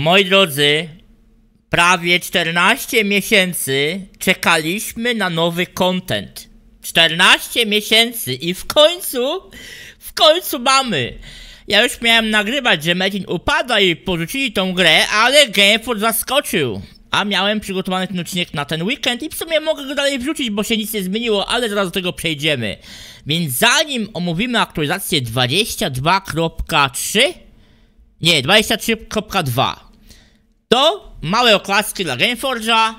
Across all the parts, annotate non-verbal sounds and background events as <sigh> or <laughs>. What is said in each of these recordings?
Moi drodzy, prawie 14 miesięcy czekaliśmy na nowy content. 14 miesięcy i w końcu, w końcu mamy. Ja już miałem nagrywać, że Medin upada i porzucili tą grę, ale Gameport zaskoczył. A miałem przygotowany ten odcinek na ten weekend i w sumie mogę go dalej wrzucić, bo się nic nie zmieniło, ale zaraz do tego przejdziemy. Więc zanim omówimy aktualizację 22.3, nie, 23.2 Małe oklaski dla Gameforge'a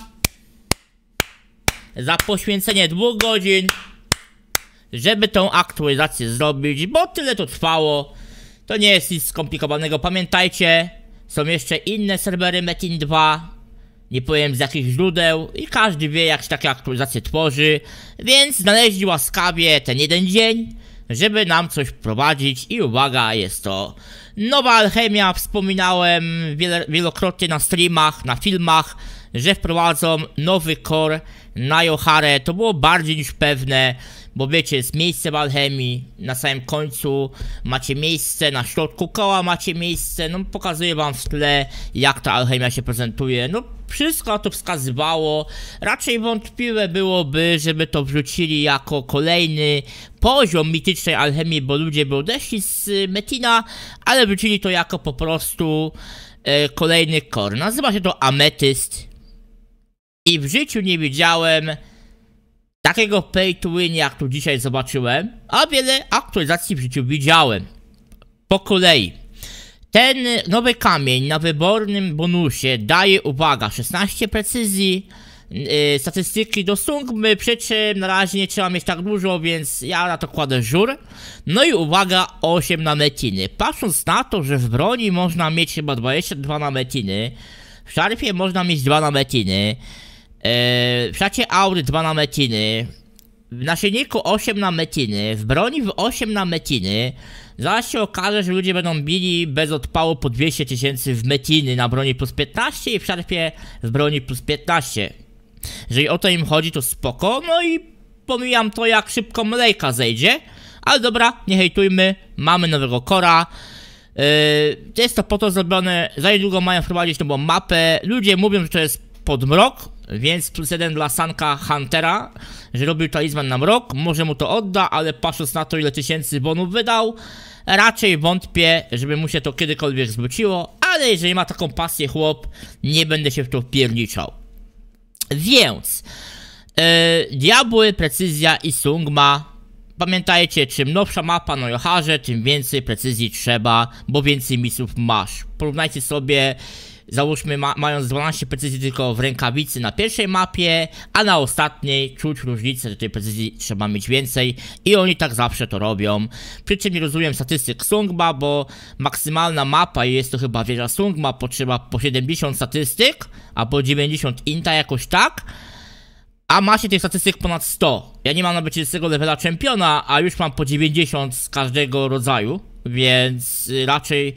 za poświęcenie dwóch godzin, żeby tą aktualizację zrobić, bo tyle to trwało. To nie jest nic skomplikowanego, pamiętajcie, są jeszcze inne serwery Metin 2, nie powiem z jakich źródeł i każdy wie jak się takie aktualizacje tworzy, więc znaleźli łaskawie ten jeden dzień, żeby nam coś wprowadzić i uwaga, jest to nowa alchemia, wspominałem wielokrotnie na streamach, na filmach, że wprowadzą nowy core na Joharę, to było bardziej niż pewne, bo wiecie, jest miejsce w alchemii, na samym końcu macie miejsce, na środku koła macie miejsce, no pokazuję wam w tle, jak ta alchemia się prezentuje, no wszystko to wskazywało. Raczej wątpliwe byłoby, żeby to wrzucili jako kolejny poziom mitycznej alchemii, bo ludzie by odeszli z Metina, ale wrzucili to jako po prostu e, kolejny kor. Nazywa się to Ametyst. I w życiu nie widziałem takiego pay to win, jak tu dzisiaj zobaczyłem, a wiele aktualizacji w życiu widziałem. Po kolei. Ten nowy kamień na wybornym bonusie daje, uwaga, 16 precyzji, yy, statystyki do sungmy, przy czym na razie nie trzeba mieć tak dużo, więc ja na to kładę żur. No i uwaga, 8 nametiny. Patrząc na to, że w broni można mieć chyba 22 nametiny, w szarfie można mieć 2 nametiny, yy, w szacie aury 2 nametiny, w naszyjniku 8 na metiny, w broni w 8 na metiny. Zaraz się okaże, że ludzie będą bili bez odpału po 200 tysięcy w metiny na broni plus 15 i w szarpie w broni plus 15. Jeżeli o to im chodzi, to spoko. No i pomijam to, jak szybko mlejka zejdzie. Ale dobra, nie hejtujmy, mamy nowego kora. Yy, jest to po to zrobione, za niedługo mają wprowadzić nową mapę. Ludzie mówią, że to jest pod mrok, więc plus jeden dla Sanka Huntera, że robił talizman na mrok, może mu to odda, ale patrząc na to ile tysięcy bonów wydał, raczej wątpię, żeby mu się to kiedykolwiek zwróciło, ale jeżeli ma taką pasję chłop, nie będę się w to pierniczał. Więc, yy, Diabły, Precyzja i Sungma Pamiętajcie, czym nowsza mapa na no Joharze, tym więcej precyzji trzeba, bo więcej misów masz. Porównajcie sobie załóżmy ma mając 12 precyzji tylko w rękawicy na pierwszej mapie, a na ostatniej czuć różnicę, że tej precyzji trzeba mieć więcej i oni tak zawsze to robią. Przy czym nie rozumiem statystyk Sungba, bo maksymalna mapa, i jest to chyba wieża Sungma, potrzeba po 70 statystyk, a po 90 inta jakoś tak, a macie tych statystyk ponad 100. Ja nie mam nawet 30 levela czempiona, a już mam po 90 z każdego rodzaju. Więc y, raczej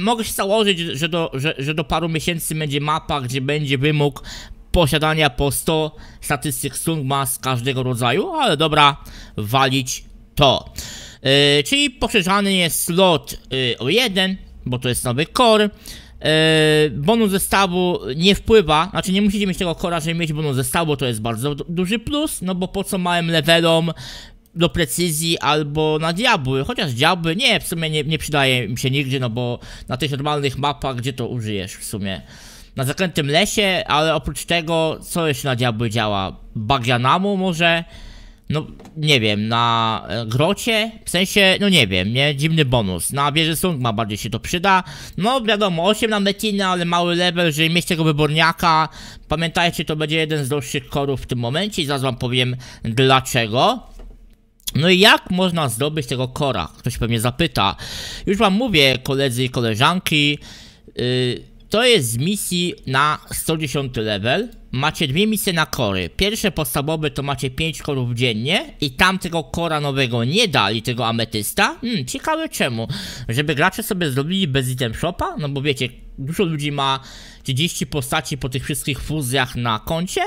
mogę się założyć, że do, że, że do paru miesięcy będzie mapa, gdzie będzie wymóg posiadania po 100 statystyk Sungma z każdego rodzaju, ale dobra, walić to. Yy, czyli poszerzany jest slot yy, o 1, bo to jest nowy core. Yy, bonus zestawu nie wpływa, znaczy nie musicie mieć tego kora, żeby mieć bonus zestawu, to jest bardzo duży plus, no bo po co małym levelom do precyzji albo na diabły, chociaż diabły nie, w sumie nie, nie przydaje mi się nigdzie, no bo na tych normalnych mapach, gdzie to użyjesz w sumie? Na zakrętym lesie, ale oprócz tego, co jeszcze na diabły działa? Bagianamu może? No, nie wiem, na e, grocie? W sensie, no nie wiem, nie? Dziwny bonus. Na wieży ma bardziej się to przyda. No, wiadomo, 8 na Metina, ale mały level, jeżeli mieć tego wyborniaka. Pamiętajcie, to będzie jeden z droższych korów w tym momencie i zaraz wam powiem dlaczego. No i jak można zdobyć tego kora? Ktoś pewnie zapyta. Już wam mówię, koledzy i koleżanki, yy, to jest z misji na 110 level. Macie dwie misje na kory. Pierwsze podstawowe to macie 5 korów dziennie i tam tego kora nowego nie dali, tego ametysta. Hmm, ciekawe czemu. Żeby gracze sobie zrobili bez item shopa? No bo wiecie, dużo ludzi ma 30 postaci po tych wszystkich fuzjach na koncie,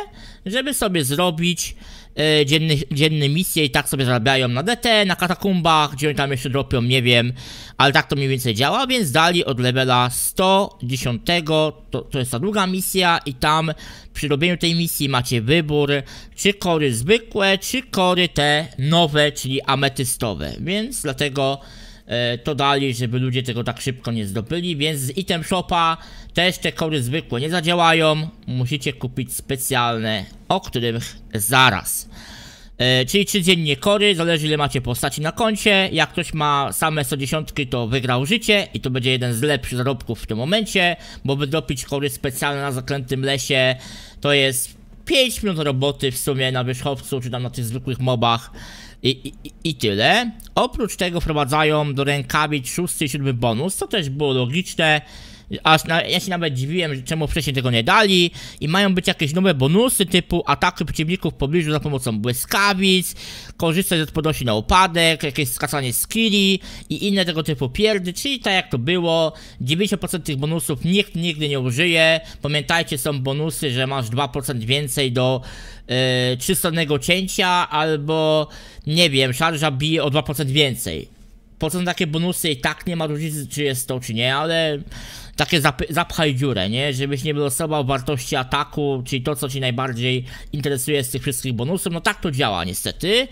żeby sobie zrobić E, dzienny, dzienne misje i tak sobie zarabiają na DT, na katakumbach, gdzie oni tam jeszcze dropią, nie wiem, ale tak to mniej więcej działa, więc dali od levela 110, to, to jest ta druga misja i tam przy robieniu tej misji macie wybór, czy kory zwykłe, czy kory te nowe, czyli ametystowe, więc dlatego e, to dali, żeby ludzie tego tak szybko nie zdobyli, więc z item shopa też te kody zwykłe nie zadziałają, musicie kupić specjalne, o których zaraz. E, czyli codziennie kory, zależy ile macie postaci na koncie. Jak ktoś ma same 110, to wygrał życie i to będzie jeden z lepszych zarobków w tym momencie, bo wydropić kory specjalne na zaklętym lesie to jest 5 minut roboty w sumie na wierzchowcu czy tam na tych zwykłych mobach. I, i, I, tyle. Oprócz tego wprowadzają do rękawic 6 i 7 bonus, co też było logiczne aż na, ja się nawet dziwiłem, czemu wcześniej tego nie dali i mają być jakieś nowe bonusy typu ataki przeciwników w pobliżu za pomocą błyskawic, korzystać z odporności na upadek, jakieś skacanie skilli i inne tego typu pierdy, czyli tak jak to było, 90% tych bonusów nikt nigdy nie użyje, pamiętajcie są bonusy, że masz 2% więcej do yy, cięcia albo nie wiem, szarża bije o 2% więcej. Po co takie bonusy i tak nie ma różnicy, czy jest to, czy nie, ale takie zap zapchaj dziurę, nie? Żebyś nie wylosował wartości ataku, czyli to, co ci najbardziej interesuje z tych wszystkich bonusów. No tak to działa niestety.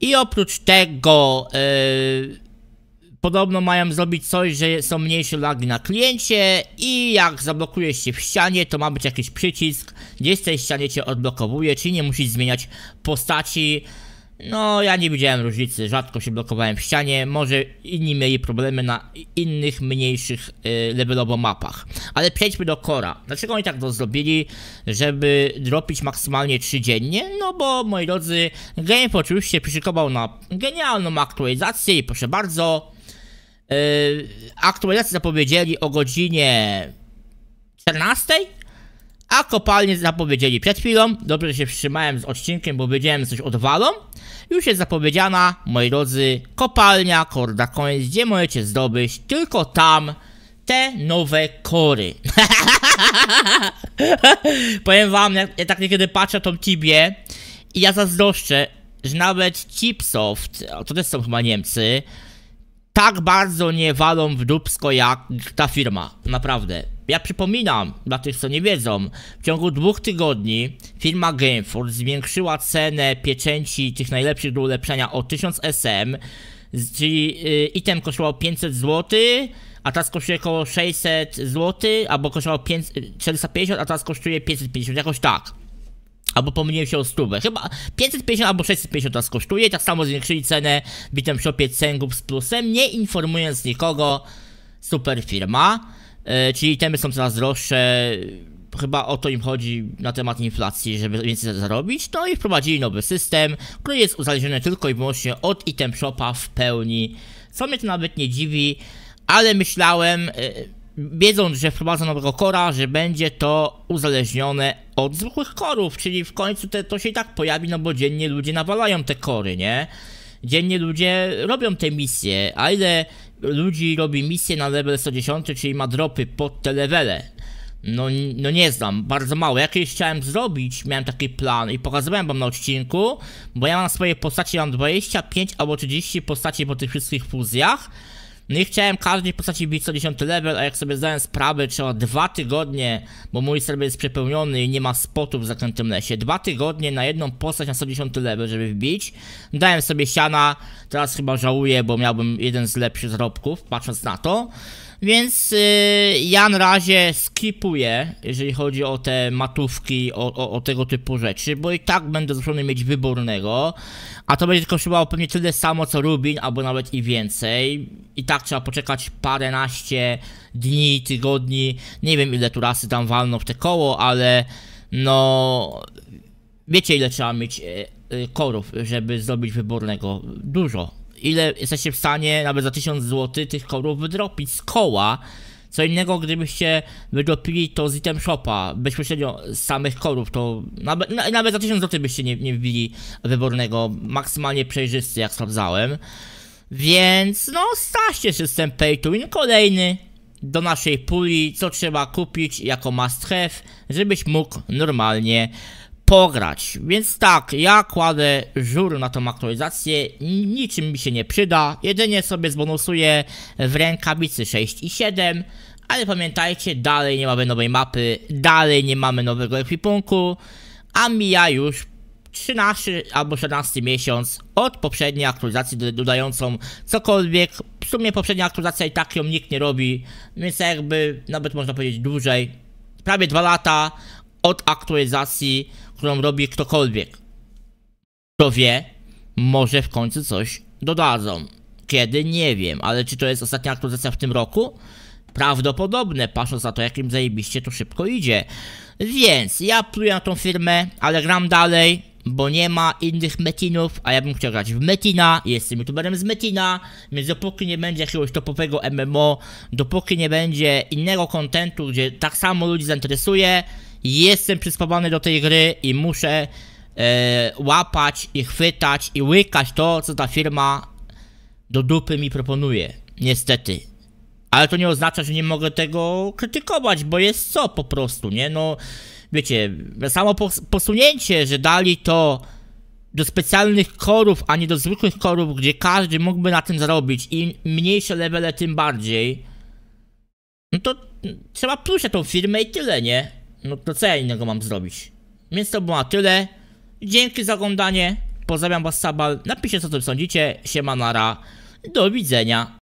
I oprócz tego... Yy podobno mają zrobić coś, że są mniejsze lagi na kliencie i jak zablokujesz się w ścianie, to ma być jakiś przycisk, gdzieś w tej ścianie cię odblokowuje, czyli nie musisz zmieniać postaci, no, ja nie widziałem różnicy, rzadko się blokowałem w ścianie, może inni mieli problemy na innych, mniejszych yy, levelowo mapach. Ale przejdźmy do Kora. Dlaczego oni tak to zrobili, żeby dropić maksymalnie 3 dziennie? No bo, moi drodzy, game oczywiście przyszykował na genialną aktualizację i proszę bardzo, yy, aktualizację zapowiedzieli o godzinie 14? A kopalnie zapowiedzieli przed chwilą. Dobrze, że się wstrzymałem z odcinkiem, bo wiedziałem, coś odwalą. Już jest zapowiedziana, moi drodzy, kopalnia Korda Coins, gdzie możecie zdobyć tylko tam te nowe kory. <laughs> Powiem wam, jak ja tak niekiedy patrzę to tą Tibię i ja zazdroszczę, że nawet Chipsoft, to też są chyba Niemcy, tak bardzo nie walą w dubsko jak ta firma. Naprawdę. Ja przypominam, dla tych co nie wiedzą, w ciągu dwóch tygodni firma Gameforge zwiększyła cenę pieczęci tych najlepszych do ulepszenia o 1000 SM, czyli y, item kosztował 500 zł, a teraz kosztuje około 600 zł, albo kosztował 450, a teraz kosztuje 550, jakoś tak albo pomniejszą stówę. Chyba 550 albo 650 nas kosztuje, tak samo zwiększyli cenę w item shopie Cengów z plusem, nie informując nikogo, super firma, e, czyli temy są coraz droższe, chyba o to im chodzi na temat inflacji, żeby więcej zarobić. No i wprowadzili nowy system, który jest uzależniony tylko i wyłącznie od item shopa w pełni. Co mnie to nawet nie dziwi, ale myślałem, e, wiedząc, że wprowadza nowego kora, że będzie to uzależnione od zwykłych korów, czyli w końcu te, to się i tak pojawi, no bo dziennie ludzie nawalają te kory, nie? Dziennie ludzie robią te misje, a ile ludzi robi misje na level 110, czyli ma dropy pod te levele? No, no nie znam, bardzo mało. Jakieś chciałem zrobić, miałem taki plan i pokazywałem wam na odcinku, bo ja mam swoje postacie, postaci mam 25 albo 30 postaci po tych wszystkich fuzjach, no i chciałem każdej postaci bić 10 level, a jak sobie zdałem sprawę, trzeba dwa tygodnie, bo mój serwer jest przepełniony i nie ma spotów w zakrętym lesie, dwa tygodnie na jedną postać na 110 level, żeby wbić. Dałem sobie siana, teraz chyba żałuję, bo miałbym jeden z lepszych zarobków, patrząc na to. Więc yy, ja na razie skipuję, jeżeli chodzi o te matówki, o, o, o tego typu rzeczy, bo i tak będę zmuszony mieć wybornego, a to będzie kosztowało pewnie tyle samo co Rubin, albo nawet i więcej. I tak tak trzeba poczekać paręnaście dni, tygodni. Nie wiem ile tu rasy tam walną w te koło, ale no... Wiecie ile trzeba mieć e, e, korów, żeby zrobić wybornego? Dużo. Ile jesteście w stanie nawet za 1000 zł tych korów wydropić z koła? Co innego, gdybyście wydropili to z item shopa, bezpośrednio z samych korów, to nawet, na, nawet za 1000 zł byście nie, nie wbili wybornego, maksymalnie przejrzysty, jak sprawdzałem. Więc no, staście system pay to win kolejny do naszej puli, co trzeba kupić jako must have, żebyś mógł normalnie pograć. Więc tak, ja kładę żur na tą aktualizację, niczym mi się nie przyda, jedynie sobie zbonusuję w rękawicy 6 i 7, ale pamiętajcie, dalej nie mamy nowej mapy, dalej nie mamy nowego ekwipunku, a mija już 13 albo 14 miesiąc od poprzedniej aktualizacji dodającą cokolwiek. W sumie poprzednia aktualizacja i tak ją nikt nie robi, więc jakby nawet można powiedzieć dłużej. Prawie 2 lata od aktualizacji, którą robi ktokolwiek. Kto wie, może w końcu coś dodadzą. Kiedy? Nie wiem, ale czy to jest ostatnia aktualizacja w tym roku? Prawdopodobne, patrząc na to, jakim zajebiście to szybko idzie. Więc ja pluję na tą firmę, ale gram dalej bo nie ma innych Metinów, a ja bym chciał grać w Metina, jestem youtuberem z Metina, więc dopóki nie będzie jakiegoś topowego MMO, dopóki nie będzie innego kontentu, gdzie tak samo ludzi zainteresuje, jestem przyspawany do tej gry i muszę e, łapać i chwytać i łykać to, co ta firma do dupy mi proponuje, niestety. Ale to nie oznacza, że nie mogę tego krytykować, bo jest co po prostu, nie? No wiecie, samo posunięcie, że dali to do specjalnych korów, a nie do zwykłych korów, gdzie każdy mógłby na tym zarobić i mniejsze levele tym bardziej, no to trzeba plusiać tą firmę i tyle, nie? No to co ja innego mam zrobić? Więc to było na tyle. Dzięki za oglądanie. Pozdrawiam was Sabal. Napiszcie co o tym sądzicie. Siemanara. Do widzenia.